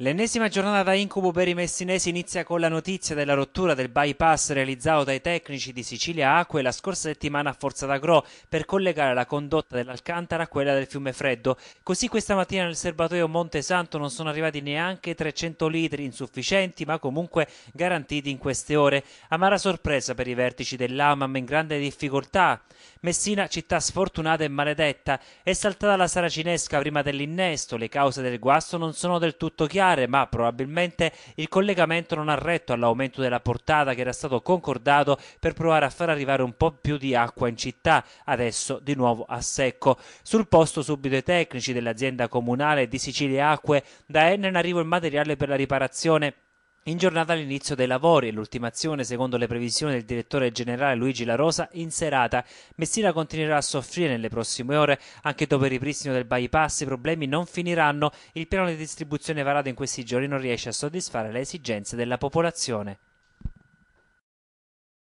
L'ennesima giornata da incubo per i messinesi inizia con la notizia della rottura del bypass realizzato dai tecnici di Sicilia Acque la scorsa settimana a Forza d'Agro per collegare la condotta dell'Alcantara a quella del fiume Freddo. Così questa mattina nel serbatoio Monte Santo non sono arrivati neanche 300 litri, insufficienti ma comunque garantiti in queste ore. Amara sorpresa per i vertici dell'AMAM in grande difficoltà. Messina, città sfortunata e maledetta, è saltata la saracinesca prima dell'innesto, le cause del guasto non sono del tutto chiare parlare, ma probabilmente il collegamento non ha retto all'aumento della portata che era stato concordato per provare a far arrivare un po' più di acqua in città, adesso di nuovo a secco. Sul posto subito i tecnici dell'azienda comunale di Sicilia Acque, da Enna in arrivo il materiale per la riparazione in giornata l'inizio dei lavori e l'ultimazione, secondo le previsioni del direttore generale Luigi La Rosa, in serata. Messina continuerà a soffrire nelle prossime ore, anche dopo il ripristino del bypass i problemi non finiranno, il piano di distribuzione varato in questi giorni non riesce a soddisfare le esigenze della popolazione.